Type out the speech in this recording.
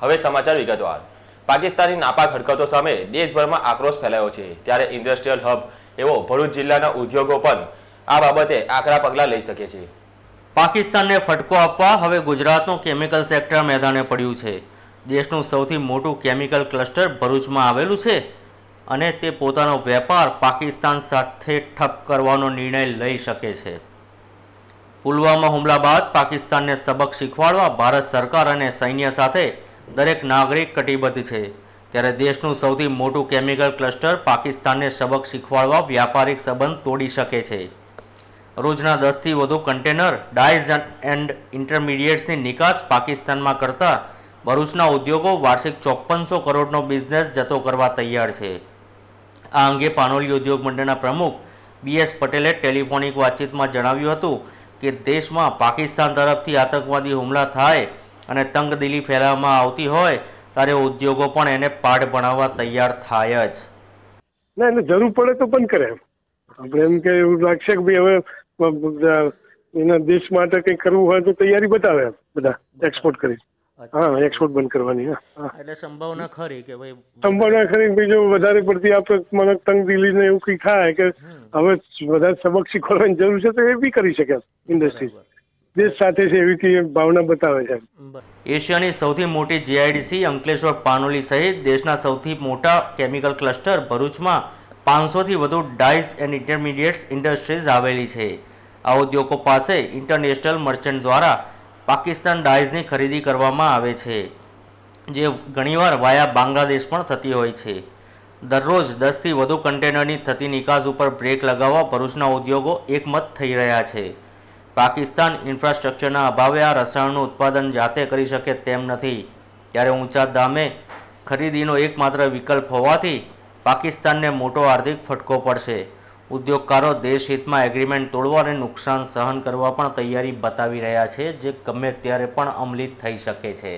હવે સમાચાર વિગતવાર પાકિસ્તાની નાપાક હડકતો સામે દેશભરમાં આક્રોશ ફેલાયો છે ત્યારે ઇન્ડસ્ટ્રીયલ હબ એવો ભરૂચ જિલ્લાના ઉદ્યોગો પણ આ બાબતે આકરા પગલાં લઈ શકે છે પાકિસ્તાનને ફટકો આપવા હવે ગુજરાતનું કેમિકલ સેક્ટર મેદાને પડ્યું છે દેશનું સૌથી મોટું કેમિકલ ક્લસ્ટર ભરૂચમાં આવેલું છે અને તે પોતાનો વેપાર પાકિસ્તાન સાથે ઠપ કરવાનો નિર્ણય લઈ શકે છે પુલવામા હુમલા બાદ પાકિસ્તાનને સબક શીખવાડવા ભારત સરકાર અને સૈન્ય સાથે દરેક નાગરિક કટિબદ્ધ છે ત્યારે દેશનું સૌથી મોટું કેમિકલ ક્લસ્ટર પાકિસ્તાનને સબક શીખવાડવા વ્યાપારિક સંબંધ તોડી શકે છે રોજના દસથી વધુ કન્ટેનર ડાયઝ એન્ડ ઇન્ટરમીડિયેટ્સની નિકાસ પાકિસ્તાનમાં કરતા ભરૂચના ઉદ્યોગો વાર્ષિક ચોપ્પનસો કરોડનો બિઝનેસ જતો કરવા તૈયાર છે આ અંગે પાનોલી ઉદ્યોગ મંડળના પ્રમુખ બીએસ પટેલે ટેલિફોનિક વાતચીતમાં જણાવ્યું હતું કે દેશમાં પાકિસ્તાન તરફથી આતંકવાદી હુમલા થાય અને તંગદિલી ફેલાવવામાં આવતી હોય ત્યારે ઉદ્યોગો પણ એને પાઠ ભણાવવા તૈયાર થાય જ ના એને જરૂર પડે તો બંધ કરે આપણે એમ કે એવું લાગશે કે ભાઈ હવે એના દેશ માટે કઈ કરવું હોય તો તૈયારી બતાવે બધા એક્સપોર્ટ કરી હા એક્સપોર્ટ બંધ કરવાની હા એટલે સંભાવના ખરી કે ભાઈ સંભાવના ખરી ભાઈ જો વધારે પડતી આપણે મને તંગ દિલી ને એવું કઈ થાય કે હવે વધારે સબક શીખવાડવાની જરૂર છે તો એ બી કરી શકે ઇન્ડસ્ટ્રી દેશ સાથે છે ભાવના બતાવે છે એશિયાની સૌથી મોટી જીઆઈડીસી અંકલેશ્વર પાનોલી સહિત દેશના સૌથી મોટા કેમિકલ ક્લસ્ટર ભરૂચમાં પાંચસોથી વધુ ડાઇસ એન્ડ ઇન્ટરમીડિયેટ્સ ઇન્ડસ્ટ્રીઝ આવેલી છે આ ઉદ્યોગો પાસે ઇન્ટરનેશનલ મર્ચન્ટ દ્વારા પાકિસ્તાન ડાઇઝની ખરીદી કરવામાં આવે છે જે ઘણીવાર વાયા બાંગ્લાદેશ પણ થતી હોય છે દરરોજ દસથી વધુ કન્ટેનરની થતી નિકાસ ઉપર બ્રેક લગાવવા ભરૂચના ઉદ્યોગો એકમત થઈ રહ્યા છે પાકિસ્તાન ઇન્ફ્રાસ્ટ્રક્ચરના અભાવે આ રસાયણનું ઉત્પાદન જાતે કરી શકે તેમ નથી ત્યારે ઊંચા દામે ખરીદીનો એકમાત્ર વિકલ્પ હોવાથી પાકિસ્તાનને મોટો આર્થિક ફટકો પડશે ઉદ્યોગકારો દેશહિતમાં એગ્રીમેન્ટ તોડવા અને નુકસાન સહન કરવા પણ તૈયારી બતાવી રહ્યા છે જે ગમે ત્યારે પણ અમલી થઈ શકે છે